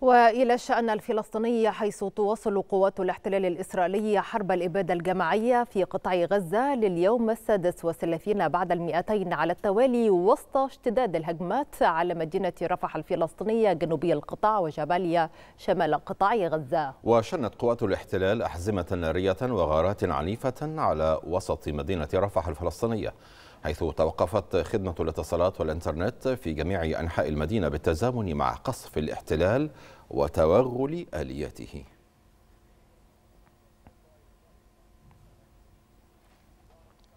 والى الشان الفلسطيني حيث تواصل قوات الاحتلال الاسرائيلي حرب الاباده الجماعيه في قطاع غزه لليوم السادس والثلاثين بعد المئتين على التوالي وسط اشتداد الهجمات على مدينه رفح الفلسطينيه جنوبي القطاع وجباليا شمال قطاع غزه. وشنت قوات الاحتلال احزمه ناريه وغارات عنيفه على وسط مدينه رفح الفلسطينيه. حيث توقفت خدمة الاتصالات والإنترنت في جميع أنحاء المدينة بالتزامن مع قصف الاحتلال وتوغل آلياته